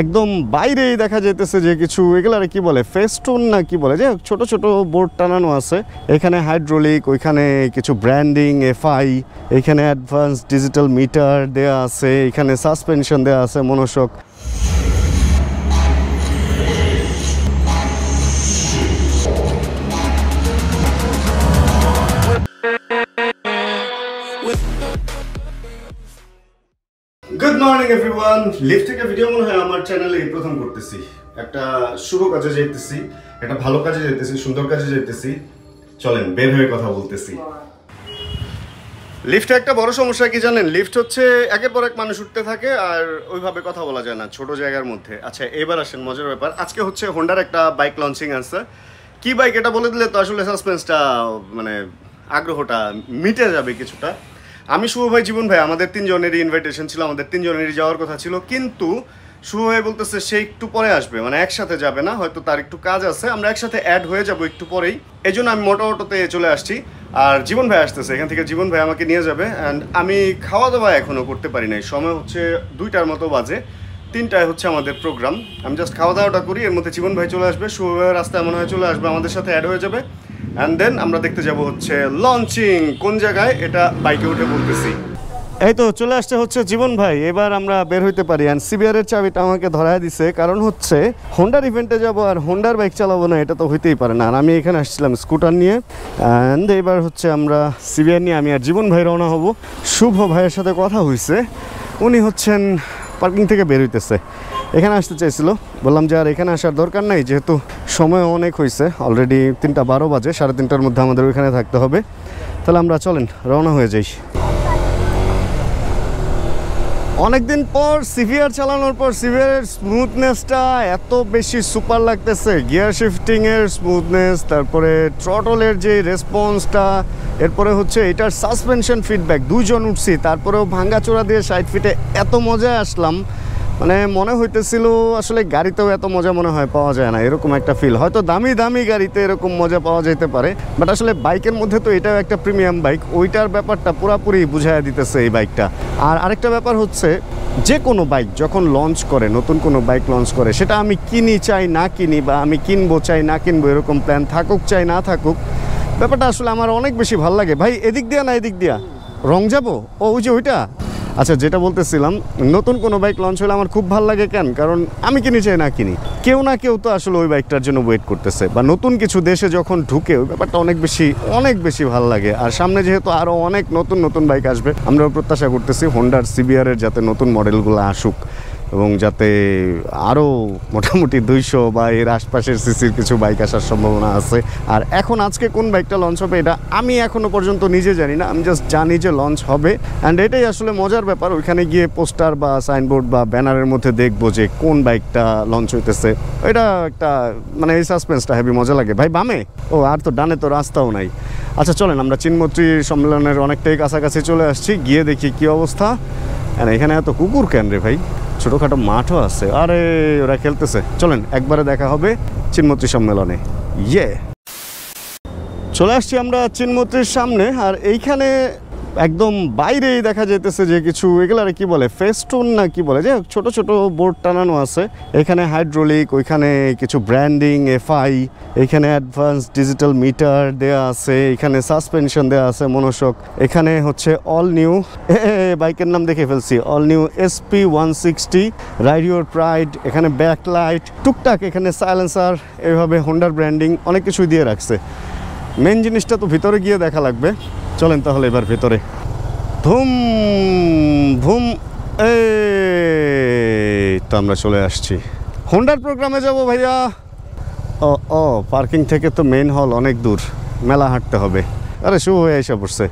একদম বাইরেই দেখা যেতেছে যে কিছু আর কি বলে ফেস্টুন না কি বলে যে ছোট ছোট বোর্ড টানানো আছে এখানে হাইড্রোলিক ওইখানে কিছু ব্র্যান্ডিং এফআই এখানে অ্যাডভান্স ডিজিটাল মিটার দেয়া আছে এখানে সাসপেনশন দেয়া আছে monoshock with good morning everyone live থেকে ভিডিও মনে হয় আমার চ্যানেলে এই প্রথম করতেছি একটা শুভ কাজে যেতেছি একটা ভালো কাজে যেতেছি সুন্দর কাজে যেতেছি চলেন বের হয়ে কথা বলতেছি লিফটে একটা বড় সমস্যা কি জানেন লিফট হচ্ছে একের পর এক মানুষ উঠতে থাকে আর ওইভাবে কথা বলা যায় না ছোট জায়গার মধ্যে আচ্ছা এবার আসেন মজার ব্যাপার আজকে হচ্ছে হোন্ডার একটা বাইক লঞ্চিং আছে কি বাইক এটা বলে দিলে তো আসলে সাসপেন্সটা মানে আগ্রহটা মিটে যাবে কিছুটা আমি শুভ ভাই জীবন ভাই আমাদের তিনজনেরই ইনভাইটেশন ছিল আমাদের তিনজনেরই যাওয়ার কথা ছিল কিন্তু শুভ ভাই বলতেছে সে একটু পরে আসবে মানে একসাথে যাবে না হয়তো তার একটু কাজ আছে আমরা একসাথে অ্যাড হয়ে যাব একটু পরেই এই জন্য আমি মোটো অটোতে চলে আসছি আর জীবন ভাই আসতেছে এখান থেকে জীবন ভাই আমাকে নিয়ে যাবে অ্যান্ড আমি খাওয়া দাওয়া এখনও করতে পারি নাই সময় হচ্ছে দুইটার মতো বাজে তিনটায় হচ্ছে আমাদের প্রোগ্রাম আমি জাস্ট খাওয়া দাওয়াটা করি এর মধ্যে জীবন ভাই চলে আসবে শুভ ভাইয়ের রাস্তায় মনে হয় চলে আসবে আমাদের সাথে অ্যাড হয়ে যাবে অ্যান্ড দেন আমরা দেখতে যাব হচ্ছে লঞ্চিং কোন জায়গায় এটা বাইকে উঠে বলতেছি এই তো চলে আসছে হচ্ছে জীবন ভাই এবার আমরা বের হইতে পারি অ্যান্ড সিবিআরের চাবিটা আমাকে ধরায় দিছে কারণ হচ্ছে হোন্ডার ইভেন্টে যাব আর হোন্ডার বাইক চালাবো না এটা তো হইতেই পারে না আর আমি এখানে আসছিলাম স্কুটার নিয়ে অ্যান্ড এবার হচ্ছে আমরা সিবিআর নিয়ে আমি আর জীবন ভাই রওনা হব শুভ ভাইয়ের সাথে কথা হয়েছে উনি হচ্ছেন পার্কিং থেকে বের হইতেছে এখানে আসতে চাইছিল বললাম যে আর এখানে আসার দরকার নাই যেহেতু সময় অনেক হয়েছে অলরেডি তিনটা বারো বাজে সাড়ে তিনটার মধ্যে আমাদের ওইখানে থাকতে হবে তাহলে আমরা চলেন রওনা হয়ে যাই অনেকদিন পর সিভিয়ার চালানোর পর সিভিয়ারের স্মুথনেসটা এত বেশি সুপার লাগতেছে গিয়ার শিফটিংয়ের স্মুথনেস তারপরে ট্রটলের যে রেসপন্সটা এরপরে হচ্ছে এটার সাসপেনশন ফিডব্যাক দুইজন উঠছি তারপরেও ভাঙ্গাচোরা দিয়ে সাইড ফিটে এত মজায় আসলাম মানে মনে হইতেছিল আসলে গাড়িতেও এত মজা মনে হয় পাওয়া যায় না এরকম একটা ফিল হয়তো দামি দামি গাড়িতে এরকম মজা পাওয়া যেতে পারে বাট আসলে বাইকের মধ্যে তো এটাও একটা প্রিমিয়াম বাইক ওইটার ব্যাপারটা পুরাপুরি বুঝাই দিতেছে এই বাইকটা আর আরেকটা ব্যাপার হচ্ছে যে কোনো বাইক যখন লঞ্চ করে নতুন কোনো বাইক লঞ্চ করে সেটা আমি কিনি চাই না কিনি বা আমি কিনবো চাই না কিনবো এরকম প্ল্যান থাকুক চাই না থাকুক ব্যাপারটা আসলে আমার অনেক বেশি ভাল লাগে ভাই এদিক দিয়া না এদিক দিয়া রং যাবো ও ওই যে ওইটা আচ্ছা যেটা বলতেছিলাম নতুন কোনো বাইক লঞ্চ হলে আমার খুব ভালো লাগে কেন কারণ আমি কিনি চাই না কিনি কেউ না কেউ তো আসলে ওই বাইকটার জন্য ওয়েট করতেছে বা নতুন কিছু দেশে যখন ঢুকে ওই ব্যাপারটা অনেক বেশি অনেক বেশি ভালো লাগে আর সামনে যেহেতু আরও অনেক নতুন নতুন বাইক আসবে আমরাও প্রত্যাশা করতেছি হোন্ডার সিবিআরের যাতে নতুন মডেলগুলো আসুক এবং যাতে আরও মোটামুটি দুইশো বা এর আশপাশের সিসির কিছু বাইক আসার সম্ভাবনা আছে আর এখন আজকে কোন বাইকটা লঞ্চ হবে এটা আমি এখনও পর্যন্ত নিজে জানি না আমি জাস্ট জানি যে লঞ্চ হবে অ্যান্ড এটাই আসলে মজার ব্যাপার ওইখানে গিয়ে পোস্টার বা সাইনবোর্ড বা ব্যানারের মধ্যে দেখবো যে কোন বাইকটা লঞ্চ হইতেছে এটা একটা মানে এই সাসপেন্সটা হেভি মজা লাগে ভাই বামে ও আর তো ডানে তো রাস্তাও নাই আচ্ছা চলেন আমরা চিনমত্রী সম্মেলনের অনেকটাই কাছাকাছি চলে আসছি গিয়ে দেখি কি অবস্থা এখানে এত কুকুর কেন রে ভাই ছোটোখাটো মাঠও আছে আরে ওরা খেলতেছে চলেন একবারে দেখা হবে চিনমন্ত্রী সম্মেলনে ইয়ে চলে আসছি আমরা চিনমন্ত্রীর সামনে আর এইখানে একদম বাইরেই দেখা যেতেছে যে কিছু এগুলার কি বলে ফেস্টোন না কি বলে যে ছোট ছোট বোর্ড টানানো আছে এখানে হাইড্রোলিক ওইখানে কিছু ব্র্যান্ডিং এফআই এখানে অ্যাডভান্স ডিজিটাল মিটার দেয়া আছে এখানে সাসপেনশন দেয়া আছে মনোসক এখানে হচ্ছে অল নিউ বাইকের নাম দেখে ফেলছি all new SP one sixty রাইডিওর প্রাইড এখানে ব্যাকলাইট টুকটাক এখানে সাইলেন্সার এভাবে হোন্ডার ব্র্যান্ডিং অনেক কিছুই দিয়ে রাখছে মেন জিনিসটা তো ভিতরে গিয়ে দেখা লাগবে চলেন তাহলে এবার ভিতরে ধুম ধুম এ তো আমরা চলে আসছি হোন্ডার প্রোগ্রামে যাব ভাইয়া ও ও পার্কিং থেকে তো মেন হল অনেক দূর মেলা হাঁটতে হবে আরে শু হয়ে এসে পড়ছে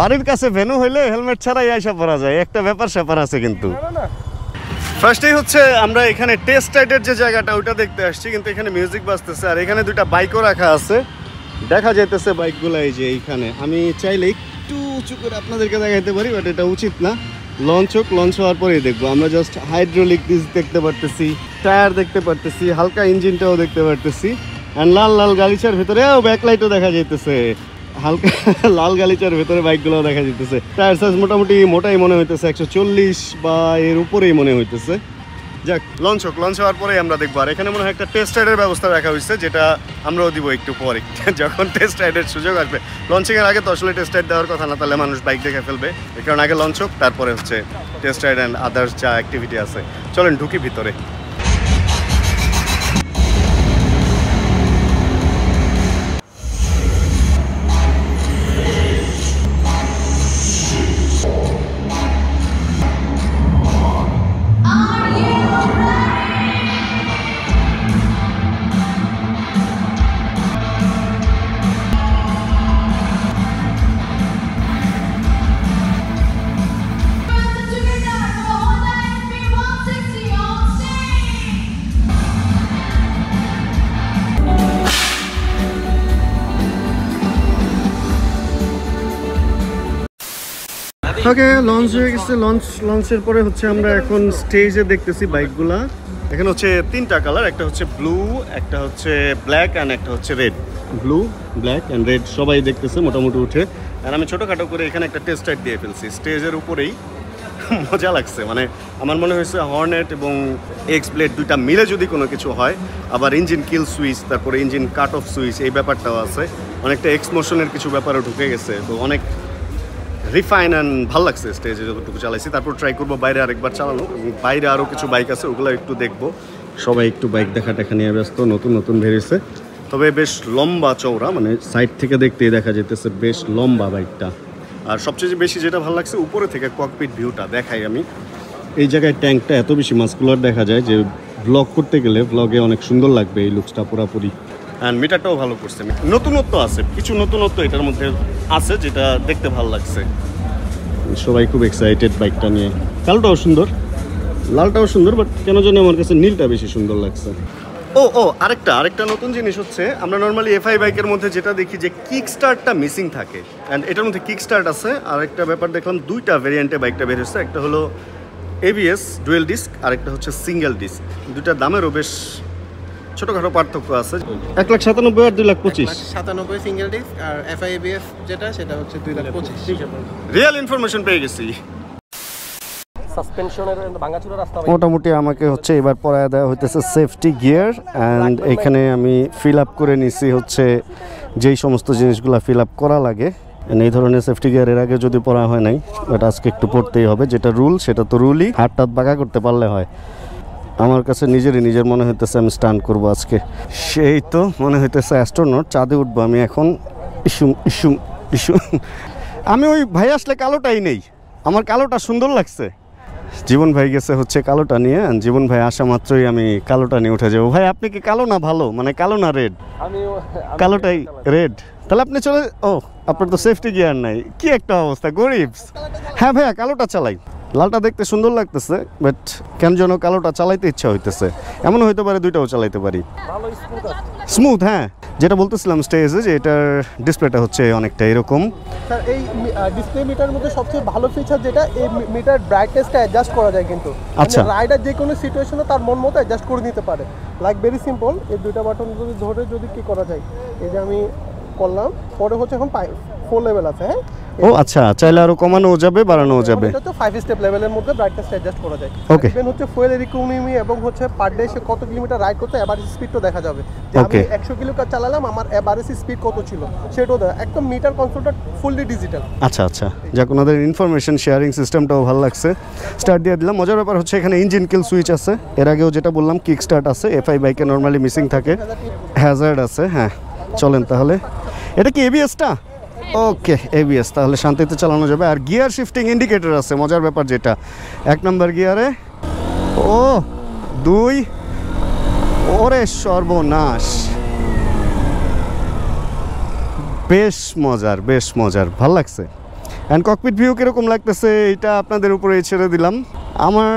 বাড়ির কাছে ভেনু হইলে হেলমেট ছাড়াই আসা পড়া যায় একটা ব্যাপার স্যাপার আছে কিন্তু ফার্স্টেই হচ্ছে আমরা এখানে টেস্ট রাইডের যে জায়গাটা ওটা দেখতে আসছি কিন্তু এখানে মিউজিক বাজতেছে আর এখানে দুইটা বাইকও রাখা আছে দেখা যাইতেছে বাইকগুলো এই যে এইখানে আমি চাইলে একটু উঁচু করে আপনাদেরকে দেখাইতে পারি বাট এটা উচিত না লঞ্চ হোক লঞ্চ হওয়ার পরেই দেখবো আমরা জাস্ট হাইড্রোলিক ডিস দেখতে পারতেছি টায়ার দেখতে পারতেছি হালকা ইঞ্জিনটাও দেখতে পারতেছি অ্যান্ড লাল লাল গালিচার ভেতরেও ব্যাকলাইটও দেখা যাইতেছে হালকা লাল গালিচার ভেতরে বাইকগুলোও দেখা যেতেছে টায়ার সাইজ মোটামুটি মোটাই মনে হইতেছে একশো চল্লিশ বা এর উপরেই মনে হইতেছে যাক লঞ্চ হোক লঞ্চ হওয়ার পরেই আমরা দেখবো আর এখানে মনে হয় একটা টেস্ট রাইডের ব্যবস্থা রাখা হয়েছে যেটা আমরাও দিব একটু পরে যখন টেস্ট রাইডের সুযোগ আসবে লঞ্চিংয়ের আগে তো আসলে টেস্ট রাইড দেওয়ার কথা না তাহলে মানুষ বাইক দেখে ফেলবে এখানে আগে লঞ্চ হোক তারপরে হচ্ছে টেস্ট রাইড অ্যান্ড আদার্স যা অ্যাক্টিভিটি আছে চলেন ঢুকি ভিতরে ওকে লঞ্চ হয়ে গেছে লঞ্চ লঞ্চের পরে হচ্ছে আমরা এখন স্টেজে দেখতেছি বাইকগুলা এখানে হচ্ছে তিনটা কালার একটা হচ্ছে ব্লু একটা হচ্ছে ব্ল্যাক অ্যান্ড একটা হচ্ছে red blue black and red সবাই দেখতেছে মোটামুটি উঠে আর আমি ছোটোখাটো করে এখানে একটা টেস্ট রাইড দিয়ে ফেলছি স্টেজের উপরেই মজা লাগছে মানে আমার মনে হয়েছে হর্নেট এবং এক্স ব্লেড দুইটা মিলে যদি কোনো কিছু হয় আবার ইঞ্জিন কিল সুইচ তারপরে ইঞ্জিন কাট অফ সুইচ এই ব্যাপারটাও আছে অনেকটা এক্স মোশনের কিছু ব্যাপারও ঢুকে গেছে তো অনেক রিফাইন অ্যান্ড ভালো লাগছে স্টেজে যতটুকু চালাইছি তারপর ট্রাই করবো বাইরে আরেকবার চালানো এবং বাইরে আরও কিছু বাইক আছে ওগুলো একটু দেখবো সবাই একটু বাইক দেখা টেখা নিয়ে ব্যস্ত নতুন নতুন বেরিয়েছে তবে বেশ লম্বা চওড়া মানে সাইড থেকে দেখতেই দেখা যেতেছে বেশ লম্বা বাইকটা আর সবচেয়ে বেশি যেটা ভালো লাগছে উপরে থেকে ককপিট ভিউটা দেখাই আমি এই জায়গায় ট্যাঙ্কটা এত বেশি মাস্কুলার দেখা যায় যে ব্লগ করতে গেলে ব্লগে অনেক সুন্দর লাগবে এই লুকসটা পুরাপুরি অ্যান্ড মিটারটাও ভালো করছে নতুনত্ব আছে কিছু নতুনত্ব এটার মধ্যে আছে যেটা দেখতে ভালো লাগছে সবাই খুব এক্সাইটেড বাইকটা নিয়ে কালোটাও সুন্দর লালটাও সুন্দর বাট কেন যেন আমার কাছে নীলটা বেশি সুন্দর লাগছে ও ও আরেকটা আরেকটা নতুন জিনিস হচ্ছে আমরা নর্মালি এফআই বাইকের মধ্যে যেটা দেখি যে কিক স্টার্টটা মিসিং থাকে অ্যান্ড এটার মধ্যে কিক স্টার্ট আছে আরেকটা ব্যাপার দেখলাম দুইটা ভেরিয়েন্টে বাইকটা বের হচ্ছে একটা হলো এবিএস ডুয়েল ডিস্ক আরেকটা হচ্ছে সিঙ্গেল ডিস্ক দুটা দামেরও বেশ ছোটখাটো পার্থক্য আছে এক লাখ সাতানব্বই আর দুই লাখ পঁচিশ সাতানব্বই সিঙ্গেল ডিস্ক আর এফআইবিএফ যেটা সেটা হচ্ছে লাখ রিয়েল ইনফরমেশন পেয়ে গেছি সাসপেনশনের রাস্তা মোটামুটি আমাকে হচ্ছে এবার পরায় দেওয়া হইতেছে সেফটি গিয়ার অ্যান্ড এখানে আমি ফিল আপ করে নিছি হচ্ছে যেই সমস্ত জিনিসগুলো ফিল আপ করা লাগে এই ধরনের সেফটি গিয়ার এর আগে যদি পরা হয় নাই বাট আজকে একটু পড়তেই হবে যেটা রুল সেটা তো রুলই হাত টাত বাঁকা করতে পারলে হয় আমার কাছে নিজেরই নিজের মনে হইতেছে আমি স্টান করবো আজকে সেই তো মনে হইতেছে অ্যাস্ট্রোনট চাঁদে উঠবো আমি এখন ইসুম ইসুম ইসুম আমি ওই ভাই আসলে কালোটাই নেই আমার কালোটা সুন্দর লাগছে জীবন ভাই গেছে হচ্ছে কালোটা নিয়ে জীবন ভাই আসা মাত্রই আমি কালোটা নিয়ে উঠে যাবো ভাই আপনি কি কালো না ভালো মানে কালো না রেড কালোটাই রেড তাহলে আপনি চলে ও আপনার তো সেফটি গিয়ার নাই কি একটা অবস্থা গরিব হ্যাঁ ভাইয়া কালোটা চালাই লালটা দেখতে সুন্দর লাগতেছে বাট কেন যেন কালোটা চালাইতে ইচ্ছা হইতেছে এমন হইতে পারে দুইটাও চালাইতে পারি স্মুথ হ্যাঁ যেটা বলতেছিলাম স্টেজে যে এটার ডিসপ্লেটা হচ্ছে অনেকটা এরকম স্যার এই ডিসপ্লে মিটার মধ্যে সবচেয়ে ভালো ফিচার যেটা এই মিটার ব্রাইটনেসটা অ্যাডজাস্ট করা যায় কিন্তু আচ্ছা রাইডার মানে যে কোনো সিচুয়েশনে তার মন মতো অ্যাডজাস্ট করে নিতে পারে লাইক ভেরি সিম্পল এই দুইটা বাটন যদি ধরে যদি কি করা যায় এই যে আমি করলাম পরে হচ্ছে এখন ফোর লেভেল আছে হ্যাঁ ও আচ্ছা চাইলে আরো কমানোও যাবে বাড়ানো যাবে এটা তো ফাইভ স্টেপ লেভেলের মধ্যে ব্রাইটনেস অ্যাডজাস্ট করা যায় ওকে ইভেন হচ্ছে ফুয়েল ইকোনমি এবং হচ্ছে পার ডে সে কত কিলোমিটার রাইড করতে এভারেজ তো দেখা যাবে আমি 100 কিলো কা চালালাম আমার এভারেজ স্পিড কত ছিল সেটাও একদম মিটার কনসোলটা ফুললি ডিজিটাল আচ্ছা আচ্ছা যাক ওনাদের ইনফরমেশন শেয়ারিং সিস্টেমটাও ভালো লাগছে স্টার্ট দিয়ে দিলাম মজার ব্যাপার হচ্ছে এখানে ইঞ্জিন কিল সুইচ আছে এর আগেও যেটা বললাম কিক স্টার্ট আছে এফআই বাইকে নরমালি মিসিং থাকে হ্যাজার্ড আছে হ্যাঁ চলেন তাহলে এটা কি এবিএসটা ওকে এবিএস তাহলে শান্তিতে চালানো যাবে আর গিয়ার শিফটিং ইন্ডিকেটর আছে মজার ব্যাপার যেটা এক নম্বর গিয়ারে ও দুই ওরে সর্বনাশ বেশ মজার বেশ মজার ভাল লাগছে অ্যান্ড ককপিট ভিউ কীরকম লাগতেছে এটা আপনাদের উপরে ছেড়ে দিলাম আমার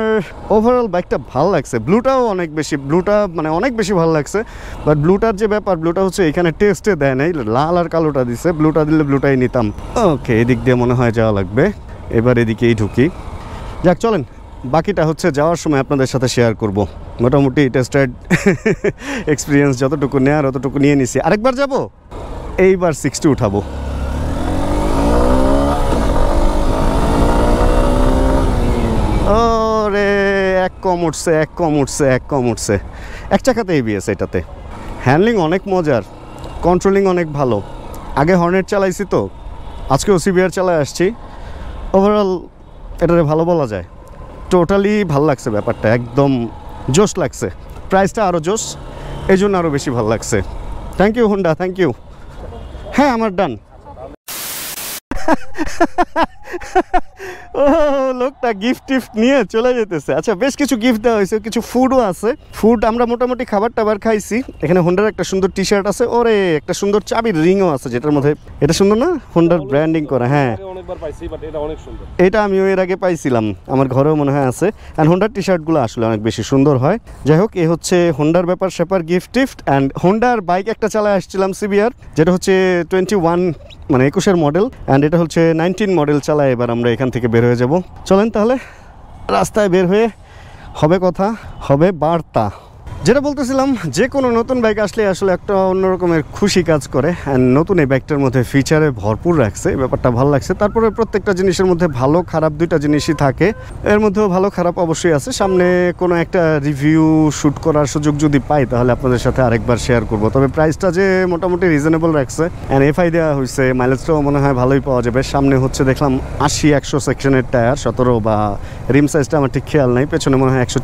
ওভারঅল বাইকটা ভাল লাগছে ব্লুটাও অনেক বেশি ব্লুটা মানে অনেক বেশি ভাল লাগছে বাট ব্লুটার যে ব্যাপার ব্লুটা হচ্ছে এখানে টেস্টে দেয় নাই লাল আর কালোটা দিছে ব্লুটা দিলে ব্লুটাই নিতাম ওকে এদিক দিয়ে মনে হয় যাওয়া লাগবে এবার এদিকেই ঢুকি যাক চলেন বাকিটা হচ্ছে যাওয়ার সময় আপনাদের সাথে শেয়ার করব মোটামুটি টেস্টেড এক্সপিরিয়েন্স যতটুকু নেওয়ার অতটুকু নিয়ে নিছি আরেকবার যাব এইবার সিক্সটি উঠাবো কম উঠছে এক কম উঠছে এক কম উঠছে এক চাকাতে এবিএস এটাতে হ্যান্ডলিং অনেক মজার কন্ট্রোলিং অনেক ভালো আগে হর্নেট চালাইছি তো আজকে ওসিবিআর চালায় আসছি ওভারঅল এটারে ভালো বলা যায় টোটালি ভাল লাগছে ব্যাপারটা একদম জোশ লাগছে প্রাইসটা আরও জোশ এই জন্য আরও বেশি ভালো লাগছে thank you Honda thank you হ্যাঁ আমার ডান লোকটা গিফট টিফট নিয়ে চলে যেতেছে আচ্ছা বেশ কিছু গিফট দেওয়া হয়েছে কিছু ফুডও আছে ফুড আমরা মোটামুটি খাবার টাবার খাইছি এখানে হোন্ডার একটা সুন্দর টি শার্ট আছে ওরে একটা সুন্দর চাবির রিংও আছে যেটার মধ্যে এটা সুন্দর না হোন্ডার ব্র্যান্ডিং করা হ্যাঁ এটা আমি এর আগে পাইছিলাম আমার ঘরেও মনে হয় আছে অ্যান্ড হোন্ডার টি শার্টগুলো আসলে অনেক বেশি সুন্দর হয় যাই হোক এ হচ্ছে হোন্ডার ব্যাপার স্যাপার গিফট টিফট অ্যান্ড হোন্ডার বাইক একটা চালায় আসছিলাম সিবিআর যেটা হচ্ছে টোয়েন্টি ওয়ান মানে একুশের মডেল অ্যান্ড এটা হচ্ছে নাইনটিন মডেল চালায় এবার আমরা এখান থেকে বের হয়ে যাব চলেন তাহলে রাস্তায় বের হয়ে হবে কথা হবে বার্তা যেটা বলতেছিলাম যে কোনো নতুন বাইক আসলে আসলে একটা অন্যরকমের খুশি কাজ করে অ্যান্ড নতুন এই বাইকটার মধ্যে ফিচারে ভরপুর রাখছে ব্যাপারটা ভালো লাগছে তারপরে প্রত্যেকটা জিনিসের মধ্যে ভালো খারাপ দুইটা জিনিসই থাকে এর মধ্যেও ভালো খারাপ অবশ্যই আছে সামনে কোনো একটা রিভিউ শ্যুট করার সুযোগ যদি পাই তাহলে আপনাদের সাথে আরেকবার শেয়ার করব তবে প্রাইসটা যে মোটামুটি রিজনেবল রাখছে অ্যান্ড এফআই দেওয়া হয়েছে মাইলেজটাও মনে হয় ভালোই পাওয়া যাবে সামনে হচ্ছে দেখলাম আশি একশো সেকশনের টায়ার সতেরো বা রিম সাইজটা আমার ঠিক খেয়াল নেই পেছনে মনে হয় একশো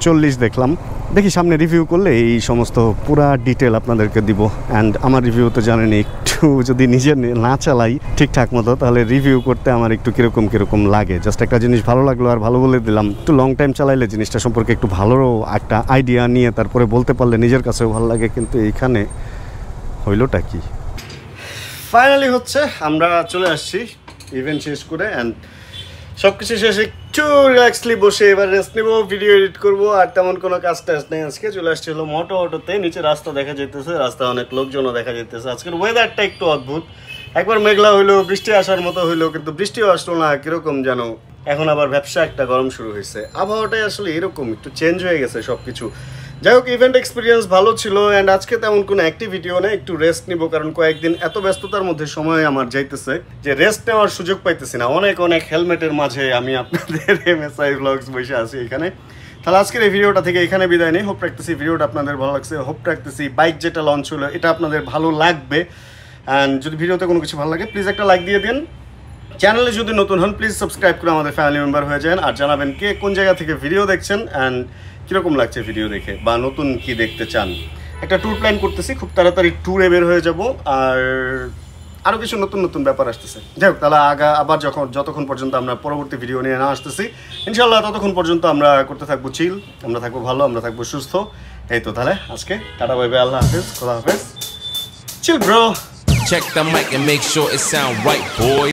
দেখলাম দেখি সামনে রিভিউ করলে করলে এই সমস্ত পুরা ডিটেল আপনাদেরকে দিব অ্যান্ড আমার রিভিউ তো জানেন একটু যদি নিজে না চালাই ঠিকঠাক মতো তাহলে রিভিউ করতে আমার একটু কীরকম কীরকম লাগে জাস্ট একটা জিনিস ভালো লাগলো আর ভালো বলে দিলাম একটু লং টাইম চালাইলে জিনিসটা সম্পর্কে একটু ভালো একটা আইডিয়া নিয়ে তারপরে বলতে পারলে নিজের কাছেও ভালো লাগে কিন্তু এইখানে হইলোটা কি ফাইনালি হচ্ছে আমরা চলে আসছি ইভেন্ট শেষ করে অ্যান্ড সবকিছু কিছু শেষে একটু রিল্যাক্সলি বসে এবার রেস্ট নেবো ভিডিও এডিট করবো আর তেমন কোনো কাজ টাজ নেই আজকে চলে আসছে হলো মোটো অটোতে নিচে রাস্তা দেখা যেতেছে রাস্তা অনেক লোকজনও দেখা যেতেছে আজকের ওয়েদারটা একটু অদ্ভুত একবার মেঘলা হইলো বৃষ্টি আসার মতো হইলো কিন্তু বৃষ্টিও আসলো না কীরকম জানো এখন আবার ব্যবসা একটা গরম শুরু হয়েছে আবহাওয়াটাই আসলে এরকম একটু চেঞ্জ হয়ে গেছে সব কিছু যাই হোক ইভেন্ট এক্সপিরিয়েন্স ভালো ছিল অ্যান্ড আজকে তেমন কোনো অ্যাক্টিভিটিও নেই একটু রেস্ট নিব কারণ কয়েকদিন এত ব্যস্ততার মধ্যে সময় আমার যাইতেছে যে রেস্ট নেওয়ার সুযোগ পাইতেছি না অনেক অনেক হেলমেটের মাঝে আমি আপনাদের এম এস আই ব্লগস বসে আছি এখানে তাহলে আজকের এই ভিডিওটা থেকে এখানে বিদায় নেই হোপ রাখতেছি ভিডিওটা আপনাদের ভালো লাগছে হোপ রাখতেছি বাইক যেটা লঞ্চ হলো এটা আপনাদের ভালো লাগবে অ্যান্ড যদি ভিডিওতে কোনো কিছু ভালো লাগে প্লিজ একটা লাইক দিয়ে দিন চ্যানেলে যদি নতুন হন প্লিজ সাবস্ক্রাইব করে আমাদের ফ্যামিলি মেম্বার হয়ে যান আর জানাবেন কে কোন জায়গা থেকে ভিডিও দেখছেন অ্যান্ড কীরকম লাগছে ভিডিও দেখে বা নতুন কি দেখতে চান একটা ট্যুর প্ল্যান করতেছি খুব তাড়াতাড়ি ট্যুরে বের হয়ে যাব আর আরও কিছু নতুন নতুন ব্যাপার আসতেছে যাই হোক তাহলে আগা আবার যখন যতক্ষণ পর্যন্ত আমরা পরবর্তী ভিডিও নিয়ে না আসতেছি ইনশাল্লাহ ততক্ষণ পর্যন্ত আমরা করতে থাকবো চিল আমরা থাকবো ভালো আমরা থাকবো সুস্থ এই তো তাহলে আজকে টাটা বাইবে আল্লাহ হাফেজ খোলা হাফেজ chill bro Check the mic and make sure it sound right, boy.